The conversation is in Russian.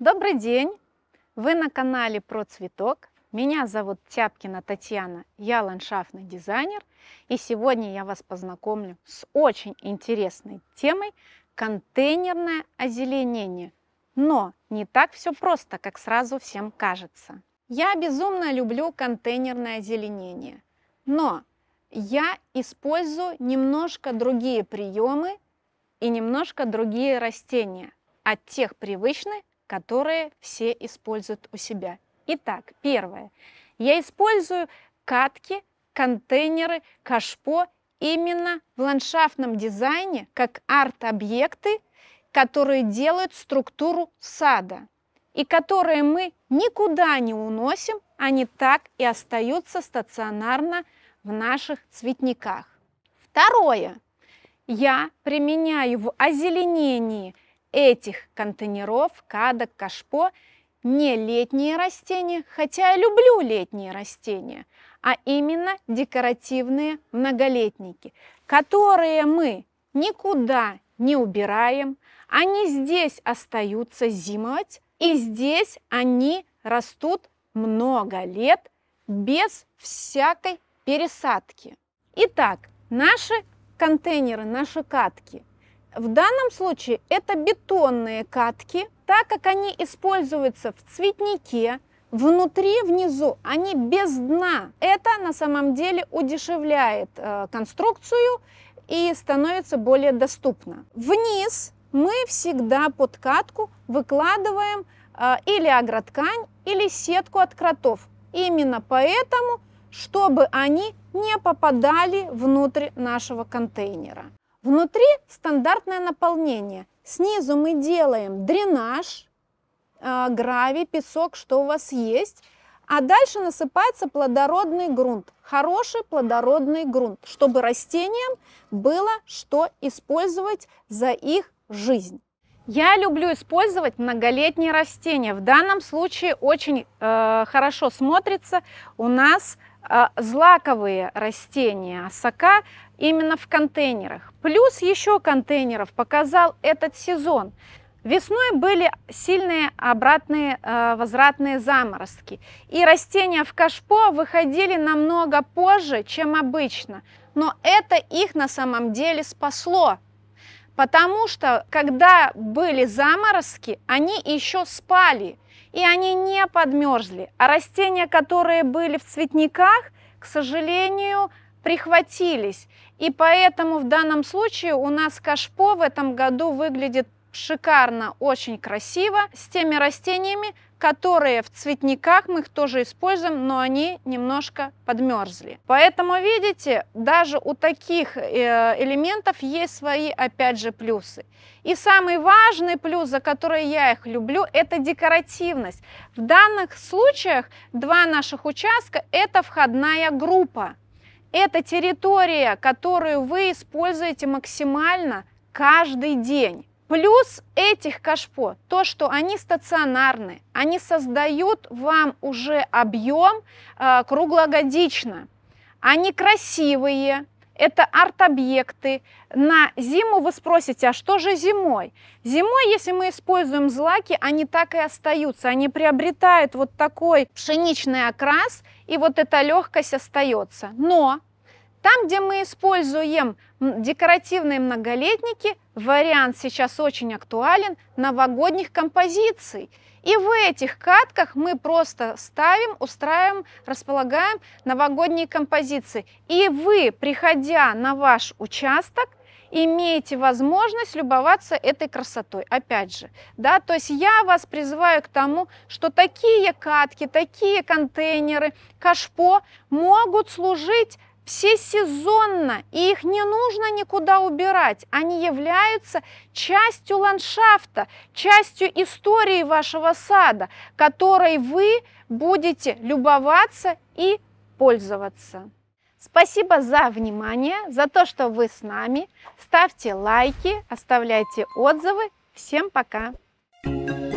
Добрый день! Вы на канале про цветок. Меня зовут Тяпкина Татьяна, я ландшафтный дизайнер. И сегодня я вас познакомлю с очень интересной темой контейнерное озеленение. Но не так все просто, как сразу всем кажется. Я безумно люблю контейнерное озеленение, но я использую немножко другие приемы и немножко другие растения от тех привычных, которые все используют у себя. Итак, первое. Я использую катки, контейнеры, кашпо именно в ландшафтном дизайне как арт-объекты, которые делают структуру сада и которые мы никуда не уносим, они так и остаются стационарно в наших цветниках. Второе. Я применяю в озеленении – этих контейнеров, кадок, кашпо не летние растения, хотя я люблю летние растения, а именно декоративные многолетники, которые мы никуда не убираем, они здесь остаются зимовать, и здесь они растут много лет без всякой пересадки. Итак, наши контейнеры, наши катки – в данном случае это бетонные катки, так как они используются в цветнике, внутри, внизу, они без дна. Это на самом деле удешевляет э, конструкцию и становится более доступно. Вниз мы всегда под катку выкладываем э, или агроткань, или сетку от кротов. Именно поэтому, чтобы они не попадали внутрь нашего контейнера. Внутри стандартное наполнение. Снизу мы делаем дренаж, а, гравий, песок, что у вас есть. А дальше насыпается плодородный грунт, хороший плодородный грунт, чтобы растениям было что использовать за их жизнь. Я люблю использовать многолетние растения. В данном случае очень э, хорошо смотрится у нас а, злаковые растения осака именно в контейнерах. Плюс еще контейнеров показал этот сезон. Весной были сильные обратные э, возвратные заморозки, и растения в кашпо выходили намного позже, чем обычно. Но это их на самом деле спасло, Потому что, когда были заморозки, они еще спали, и они не подмерзли. А растения, которые были в цветниках, к сожалению, прихватились. И поэтому в данном случае у нас кашпо в этом году выглядит шикарно, очень красиво, с теми растениями, которые в цветниках, мы их тоже используем, но они немножко подмерзли. Поэтому, видите, даже у таких э, элементов есть свои, опять же, плюсы. И самый важный плюс, за который я их люблю, это декоративность. В данных случаях два наших участка – это входная группа. Это территория, которую вы используете максимально каждый день. Плюс этих кашпо, то, что они стационарны, они создают вам уже объем э, круглогодично. Они красивые, это арт-объекты. На зиму вы спросите, а что же зимой? Зимой, если мы используем злаки, они так и остаются. Они приобретают вот такой пшеничный окрас, и вот эта легкость остается. Но там, где мы используем декоративные многолетники, вариант сейчас очень актуален новогодних композиций. И в этих катках мы просто ставим, устраиваем, располагаем новогодние композиции. И вы, приходя на ваш участок, имеете возможность любоваться этой красотой. Опять же, да, то есть я вас призываю к тому, что такие катки, такие контейнеры, кашпо могут служить все сезонно, и их не нужно никуда убирать. Они являются частью ландшафта, частью истории вашего сада, которой вы будете любоваться и пользоваться. Спасибо за внимание, за то, что вы с нами. Ставьте лайки, оставляйте отзывы. Всем пока! thank you